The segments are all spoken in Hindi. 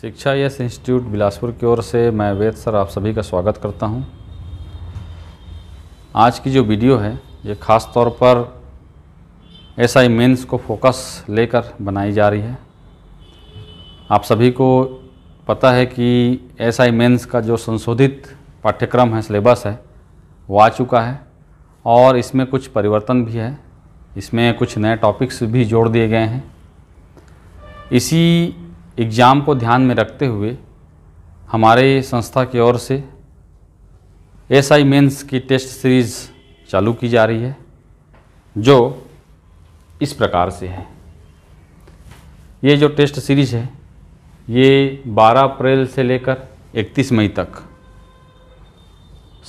शिक्षा यस इंस्टीट्यूट बिलासपुर की ओर से मैं वेद सर आप सभी का स्वागत करता हूं। आज की जो वीडियो है ये ख़ास तौर पर एस आई मेन्स को फोकस लेकर बनाई जा रही है आप सभी को पता है कि एस आई मेन्स का जो संशोधित पाठ्यक्रम है सिलेबस है वो आ चुका है और इसमें कुछ परिवर्तन भी है इसमें कुछ नए टॉपिक्स भी जोड़ दिए गए हैं इसी एग्ज़ाम को ध्यान में रखते हुए हमारे संस्था की ओर से एस आई मेन्स की टेस्ट सीरीज़ चालू की जा रही है जो इस प्रकार से है ये जो टेस्ट सीरीज़ है ये 12 अप्रैल से लेकर 31 मई तक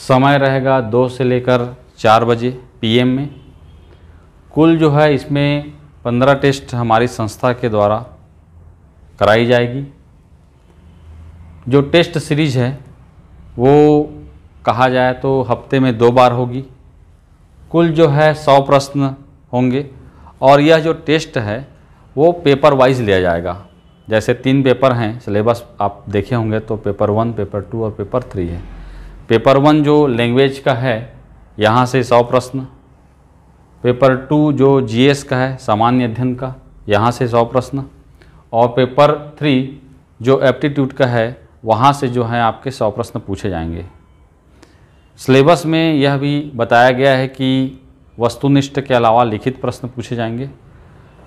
समय रहेगा दो से लेकर चार बजे पीएम में कुल जो है इसमें पंद्रह टेस्ट हमारी संस्था के द्वारा कराई जाएगी जो टेस्ट सीरीज है वो कहा जाए तो हफ्ते में दो बार होगी कुल जो है सौ प्रश्न होंगे और यह जो टेस्ट है वो पेपर वाइज लिया जाएगा जैसे तीन पेपर हैं सिलेबस आप देखे होंगे तो पेपर वन पेपर टू और पेपर थ्री है पेपर वन जो लैंग्वेज का है यहाँ से सौ प्रश्न पेपर टू जो जीएस का है सामान्य अध्ययन का यहाँ से सौ प्रश्न और पेपर थ्री जो एप्टीट्यूड का है वहाँ से जो है आपके सौ प्रश्न पूछे जाएंगे सिलेबस में यह भी बताया गया है कि वस्तुनिष्ठ के अलावा लिखित प्रश्न पूछे जाएंगे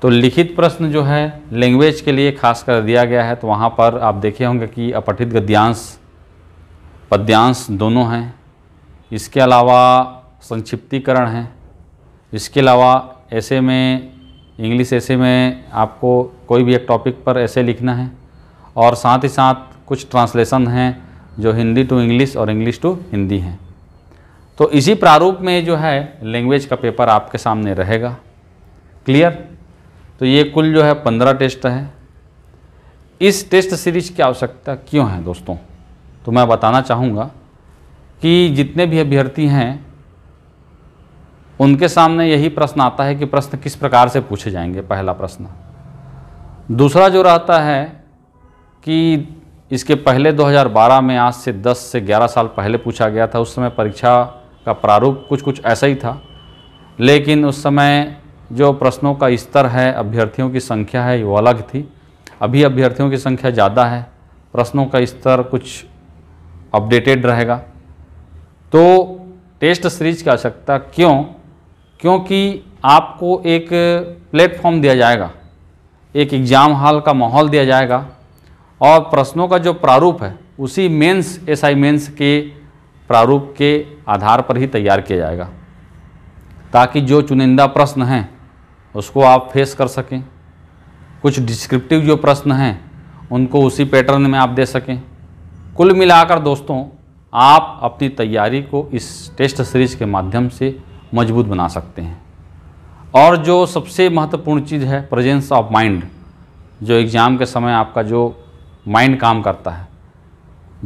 तो लिखित प्रश्न जो है लैंग्वेज के लिए खास कर दिया गया है तो वहाँ पर आप देखे होंगे कि अपठित गद्यांश पद्यांश दोनों हैं इसके अलावा संक्षिप्तीकरण हैं इसके अलावा ऐसे में इंग्लिश ऐसे में आपको कोई भी एक टॉपिक पर ऐसे लिखना है और साथ ही साथ कुछ ट्रांसलेशन हैं जो हिंदी टू इंग्लिश और इंग्लिश टू हिंदी हैं तो इसी प्रारूप में जो है लैंग्वेज का पेपर आपके सामने रहेगा क्लियर तो ये कुल जो है पंद्रह टेस्ट है इस टेस्ट सीरीज की आवश्यकता क्यों है दोस्तों तो मैं बताना चाहूँगा कि जितने भी अभ्यर्थी हैं उनके सामने यही प्रश्न आता है कि प्रश्न किस प्रकार से पूछे जाएंगे पहला प्रश्न दूसरा जो रहता है कि इसके पहले 2012 में आज से 10 से 11 साल पहले पूछा गया था उस समय परीक्षा का प्रारूप कुछ कुछ ऐसा ही था लेकिन उस समय जो प्रश्नों का स्तर है अभ्यर्थियों की संख्या है वो अलग थी अभी अभ्यर्थियों की संख्या ज़्यादा है प्रश्नों का स्तर कुछ अपडेटेड रहेगा तो टेस्ट सीरीज की आवश्यकता क्यों क्योंकि आपको एक प्लेटफॉर्म दिया जाएगा एक एग्ज़ाम हॉल का माहौल दिया जाएगा और प्रश्नों का जो प्रारूप है उसी मेंस एसआई मेंस के प्रारूप के आधार पर ही तैयार किया जाएगा ताकि जो चुनिंदा प्रश्न हैं उसको आप फेस कर सकें कुछ डिस्क्रिप्टिव जो प्रश्न हैं उनको उसी पैटर्न में आप दे सकें कुल मिलाकर दोस्तों आप अपनी तैयारी को इस टेस्ट सीरीज़ के माध्यम से मजबूत बना सकते हैं और जो सबसे महत्वपूर्ण चीज़ है प्रेजेंस ऑफ माइंड जो एग्ज़ाम के समय आपका जो माइंड काम करता है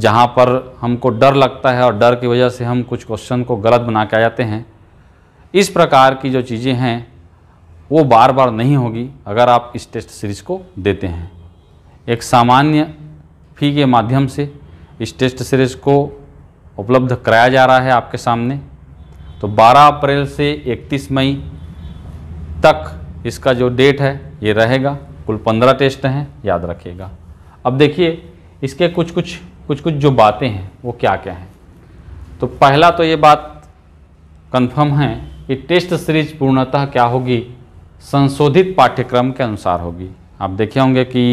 जहाँ पर हमको डर लगता है और डर की वजह से हम कुछ क्वेश्चन को गलत बना के आ जाते हैं इस प्रकार की जो चीज़ें हैं वो बार बार नहीं होगी अगर आप इस टेस्ट सीरीज़ को देते हैं एक सामान्य फ़ी के माध्यम से इस टेस्ट सीरीज़ को उपलब्ध कराया जा रहा है आपके सामने तो 12 अप्रैल से 31 मई तक इसका जो डेट है ये रहेगा कुल 15 टेस्ट हैं याद रखिएगा अब देखिए इसके कुछ कुछ कुछ कुछ जो बातें हैं वो क्या क्या हैं तो पहला तो ये बात कंफर्म है कि टेस्ट सीरीज पूर्णतः क्या होगी संशोधित पाठ्यक्रम के अनुसार होगी आप देखे होंगे कि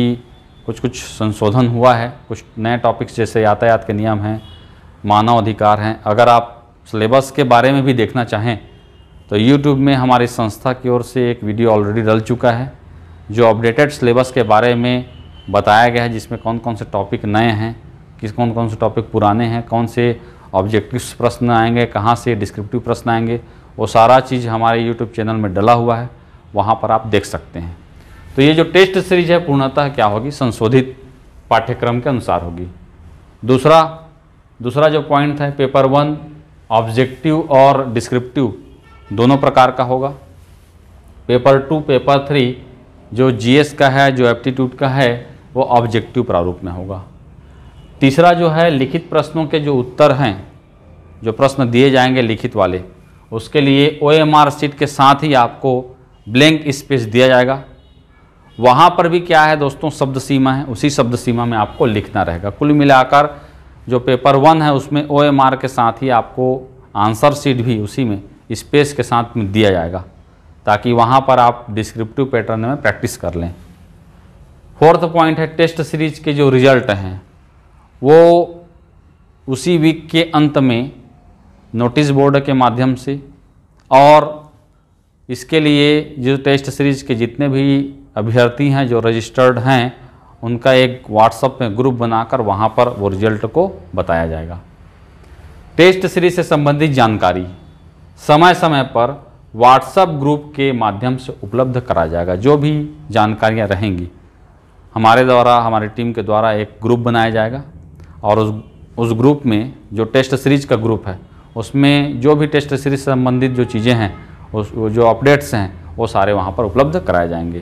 कुछ कुछ संशोधन हुआ है कुछ नए टॉपिक्स जैसे यातायात के नियम हैं मानव अधिकार हैं अगर आप सिलेबस के बारे में भी देखना चाहें तो यूट्यूब में हमारी संस्था की ओर से एक वीडियो ऑलरेडी डल चुका है जो अपडेटेड सिलेबस के बारे में बताया गया है जिसमें कौन कौन से टॉपिक नए हैं किस कौन कौन से टॉपिक पुराने हैं कौन से ऑब्जेक्टिव प्रश्न आएंगे कहाँ से डिस्क्रिप्टिव प्रश्न आएंगे वो सारा चीज़ हमारे यूट्यूब चैनल में डला हुआ है वहाँ पर आप देख सकते हैं तो ये जो टेस्ट सीरीज है पूर्णतः क्या होगी संशोधित पाठ्यक्रम के अनुसार होगी दूसरा दूसरा जो पॉइंट है पेपर वन ऑब्जेक्टिव और डिस्क्रिप्टिव दोनों प्रकार का होगा पेपर टू पेपर थ्री जो जीएस का है जो एप्टीट्यूड का है वो ऑब्जेक्टिव प्रारूप में होगा तीसरा जो है लिखित प्रश्नों के जो उत्तर हैं जो प्रश्न दिए जाएंगे लिखित वाले उसके लिए ओ एम आर सीट के साथ ही आपको ब्लैंक स्पेस दिया जाएगा वहाँ पर भी क्या है दोस्तों शब्द सीमा है उसी शब्द सीमा में आपको लिखना रहेगा कुल मिलाकर जो पेपर वन है उसमें ओ एम आर के साथ ही आपको आंसर सीट भी उसी में स्पेस के साथ में दिया जाएगा ताकि वहाँ पर आप डिस्क्रिप्टिव पैटर्न में प्रैक्टिस कर लें फोर्थ पॉइंट है टेस्ट सीरीज के जो रिजल्ट हैं वो उसी वीक के अंत में नोटिस बोर्ड के माध्यम से और इसके लिए जो टेस्ट सीरीज के जितने भी अभ्यर्थी हैं जो रजिस्टर्ड हैं उनका एक व्हाट्सअप में ग्रुप बनाकर वहाँ पर वो रिजल्ट को बताया जाएगा टेस्ट सीरीज से संबंधित जानकारी समय समय पर व्हाट्सएप ग्रुप के माध्यम से उपलब्ध कराया जाएगा जो भी जानकारियाँ रहेंगी हमारे द्वारा हमारी टीम के द्वारा एक ग्रुप बनाया जाएगा और उस उस ग्रुप में जो टेस्ट सीरीज का ग्रुप है उसमें जो भी टेस्ट सीरीज से संबंधित जो चीज़ें हैं उस जो अपडेट्स हैं वो सारे वहाँ पर उपलब्ध कराए जाएंगे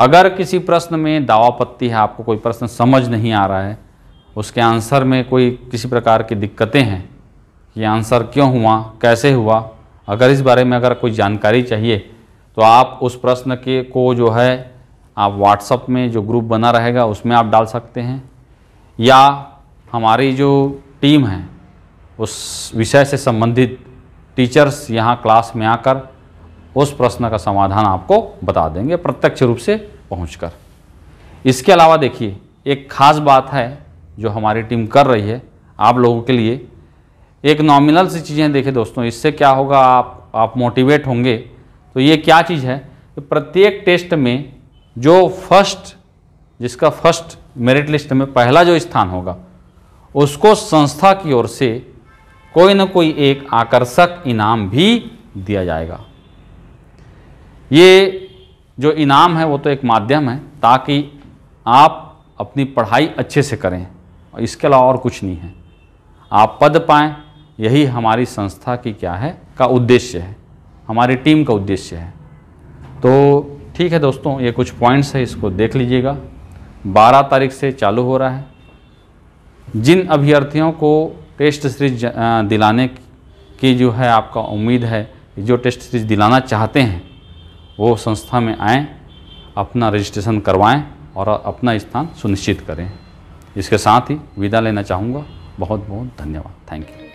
अगर किसी प्रश्न में दावापत्ति है आपको कोई प्रश्न समझ नहीं आ रहा है उसके आंसर में कोई किसी प्रकार की दिक्कतें हैं कि आंसर क्यों हुआ कैसे हुआ अगर इस बारे में अगर कोई जानकारी चाहिए तो आप उस प्रश्न के को जो है आप व्हाट्सअप में जो ग्रुप बना रहेगा उसमें आप डाल सकते हैं या हमारी जो टीम है उस विषय से संबंधित टीचर्स यहाँ क्लास में आकर उस प्रश्न का समाधान आपको बता देंगे प्रत्यक्ष रूप से पहुंचकर इसके अलावा देखिए एक खास बात है जो हमारी टीम कर रही है आप लोगों के लिए एक नॉमिनल सी चीज़ें देखें दोस्तों इससे क्या होगा आप आप मोटिवेट होंगे तो ये क्या चीज़ है तो प्रत्येक टेस्ट में जो फर्स्ट जिसका फर्स्ट मेरिट लिस्ट में पहला जो स्थान होगा उसको संस्था की ओर से कोई ना कोई एक आकर्षक इनाम भी दिया जाएगा ये जो इनाम है वो तो एक माध्यम है ताकि आप अपनी पढ़ाई अच्छे से करें और इसके अलावा और कुछ नहीं है आप पद पाएँ यही हमारी संस्था की क्या है का उद्देश्य है हमारी टीम का उद्देश्य है तो ठीक है दोस्तों ये कुछ पॉइंट्स है इसको देख लीजिएगा 12 तारीख से चालू हो रहा है जिन अभ्यर्थियों को टेस्ट सीरीज दिलाने की जो है आपका उम्मीद है जो टेस्ट सीरीज दिलाना चाहते हैं वो संस्था में आएँ अपना रजिस्ट्रेशन करवाएं और अपना स्थान सुनिश्चित करें इसके साथ ही विदा लेना चाहूँगा बहुत बहुत धन्यवाद थैंक यू